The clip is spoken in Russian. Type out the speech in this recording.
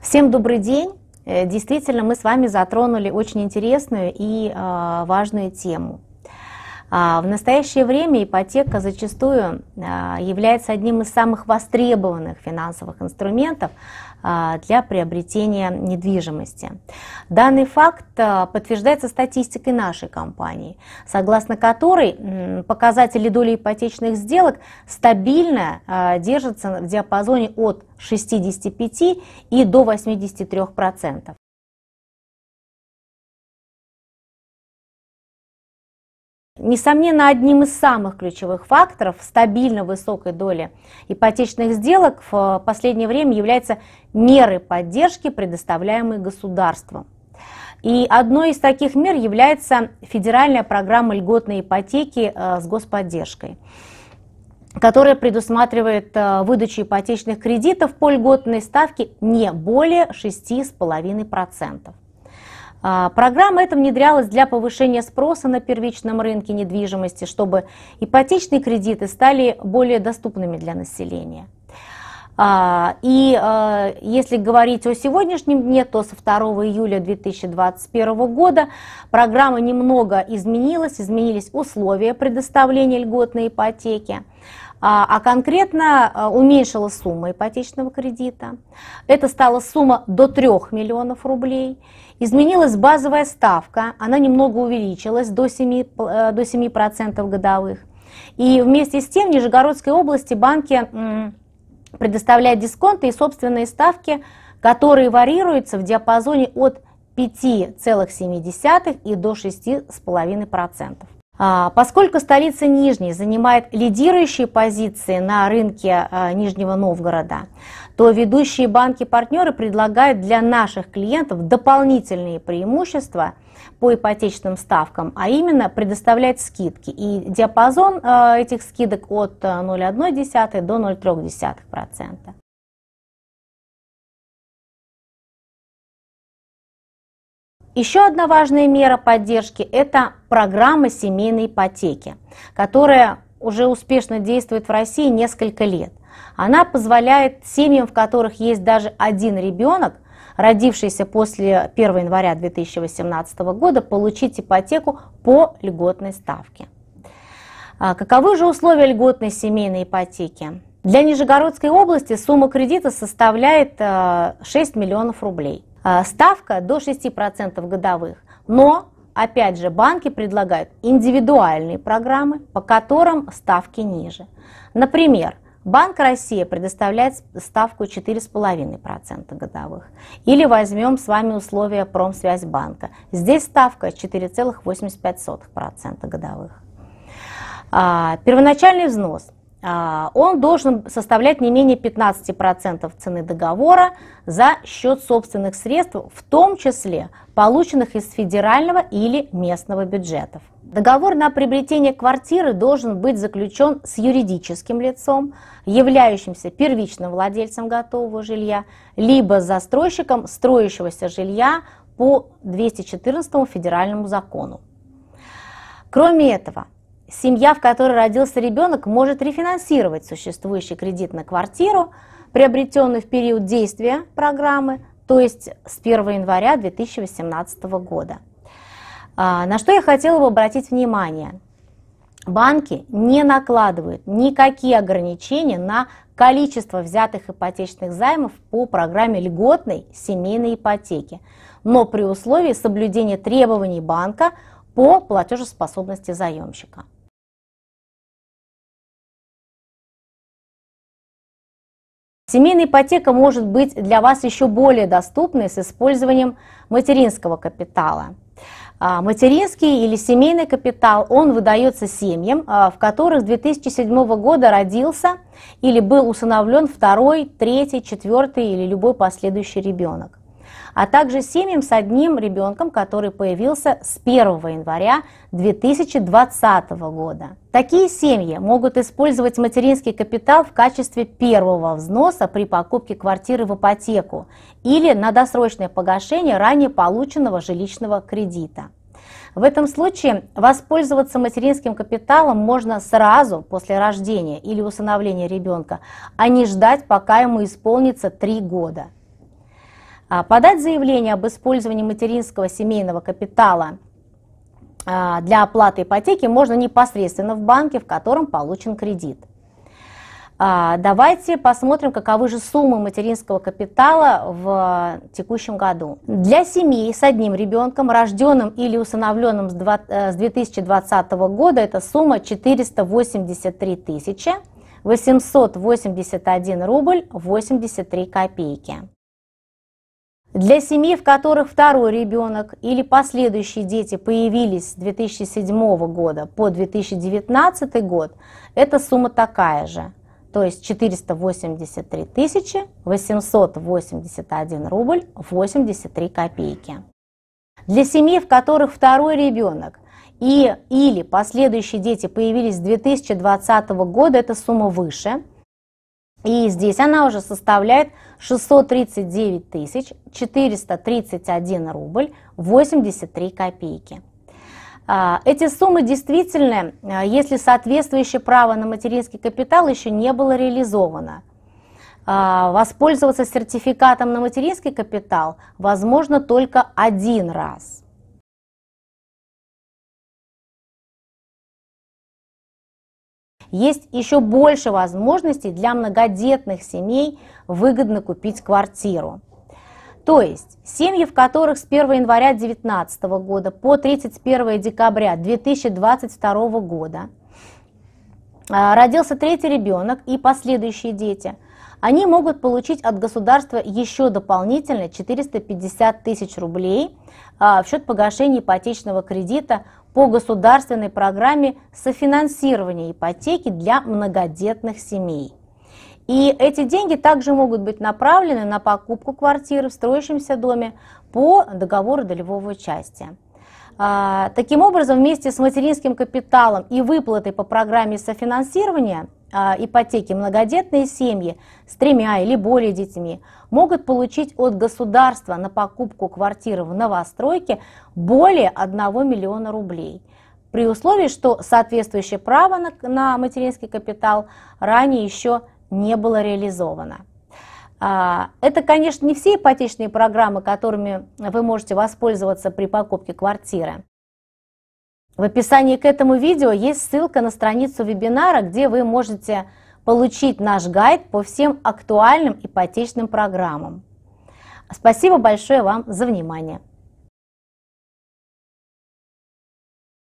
Всем добрый день. Э, действительно, мы с вами затронули очень интересную и а, важную тему. А, в настоящее время ипотека зачастую а, является одним из самых востребованных финансовых инструментов а, для приобретения недвижимости. Данный факт подтверждается статистикой нашей компании, согласно которой показатели доли ипотечных сделок стабильно держатся в диапазоне от 65 и до 83 процентов. Несомненно, одним из самых ключевых факторов стабильно высокой доли ипотечных сделок в э, последнее время являются меры поддержки, предоставляемые государством. И одной из таких мер является федеральная программа льготной ипотеки э, с господдержкой которая предусматривает э, выдачу ипотечных кредитов по льготной ставке не более 6,5%. А, программа эта внедрялась для повышения спроса на первичном рынке недвижимости, чтобы ипотечные кредиты стали более доступными для населения. А, и а, если говорить о сегодняшнем дне, то со 2 июля 2021 года программа немного изменилась, изменились условия предоставления льготной ипотеки. А, а конкретно а, уменьшила сумма ипотечного кредита. Это стала сумма до 3 миллионов рублей. Изменилась базовая ставка, она немного увеличилась до 7%, э, до 7% годовых. И вместе с тем в Нижегородской области банки предоставляют дисконты и собственные ставки, которые варьируются в диапазоне от 5,7 и до 6,5%. А, поскольку столица Нижней занимает лидирующие позиции на рынке а, Нижнего Новгорода, то ведущие банки-партнеры предлагают для наших клиентов дополнительные преимущества по ипотечным ставкам, а именно предоставлять скидки. И диапазон а, этих скидок от 0,1 до 0,3%. Еще одна важная мера поддержки – это программа семейной ипотеки, которая уже успешно действует в России несколько лет. Она позволяет семьям, в которых есть даже один ребенок, родившийся после 1 января 2018 года, получить ипотеку по льготной ставке. А каковы же условия льготной семейной ипотеки? Для Нижегородской области сумма кредита составляет 6 э, миллионов рублей. Э, ставка до 6% годовых. Но, опять же, банки предлагают индивидуальные программы, по которым ставки ниже. Например, Банк России предоставляет ставку 4,5% годовых. Или возьмем с вами условия Промсвязьбанка. Здесь ставка 4,85% годовых. А, первоначальный взнос а, он должен составлять не менее 15% цены договора за счет собственных средств, в том числе полученных из федерального или местного бюджетов. Договор на приобретение квартиры должен быть заключен с юридическим лицом, являющимся первичным владельцем готового жилья, либо застройщиком строящегося жилья по 214 федеральному закону. Кроме этого, Семья, в которой родился ребенок, может рефинансировать существующий кредит на квартиру, приобретенную в период действия программы, то есть с 1 января 2018 года. А, на что я хотела бы обратить внимание. Банки не накладывают никакие ограничения на количество взятых ипотечных займов по программе льготной семейной ипотеки, но при условии соблюдения требований банка по платежеспособности заемщика. Семейная ипотека может быть для вас еще более доступной с использованием материнского капитала. А, материнский или семейный капитал, он выдается семьям, а, в которых с 2007 года родился или был усыновлен второй, третий, четвертый или любой последующий ребенок а также семьям с одним ребенком, который появился с 1 января 2020 года. Такие семьи могут использовать материнский капитал в качестве первого взноса при покупке квартиры в ипотеку или на досрочное погашение ранее полученного жилищного кредита. В этом случае воспользоваться материнским капиталом можно сразу после рождения или усыновления ребенка, а не ждать, пока ему исполнится 3 года. А, подать заявление об использовании материнского семейного капитала а, для оплаты ипотеки можно непосредственно в банке, в котором получен кредит. А, давайте посмотрим, каковы же суммы материнского капитала в текущем году. Для семей с одним ребенком, рожденным или усыновленным с 2020 э, года, эта сумма 483 тысячи 881 рубль 83 копейки. Для семей, в которых второй ребенок или последующие дети появились с 2007 года по 2019 год, эта сумма такая же, то есть 483 881 рубль 83 копейки. Для семей, в которых второй ребенок и или последующие дети появились с 2020 года, эта сумма выше, и здесь она уже составляет 639 431 рубль 83 копейки. А, эти суммы действительны, а, если соответствующее право на материнский капитал еще не было реализовано. А, воспользоваться сертификатом на материнский капитал возможно только один раз – есть еще больше возможностей для многодетных семей выгодно купить квартиру. То есть семьи, в которых с 1 января 2019 года по 31 декабря 2022 года а, родился третий ребенок и последующие дети – они могут получить от государства еще дополнительно 450 тысяч рублей а, в счет погашения ипотечного кредита по государственной программе софинансирования ипотеки для многодетных семей. И эти деньги также могут быть направлены на покупку квартиры в строящемся доме по договору долевого участия. А, таким образом, вместе с материнским капиталом и выплатой по программе софинансирования – а, ипотеки многодетные семьи с тремя или более детьми могут получить от государства на покупку квартиры в новостройке более 1 миллиона рублей при условии, что соответствующее право на, на материнский капитал ранее еще не было реализовано. А, это, конечно, не все ипотечные программы, которыми вы можете воспользоваться при покупке квартиры. В описании к этому видео есть ссылка на страницу вебинара, где вы можете получить наш гайд по всем актуальным ипотечным программам. Спасибо большое вам за внимание.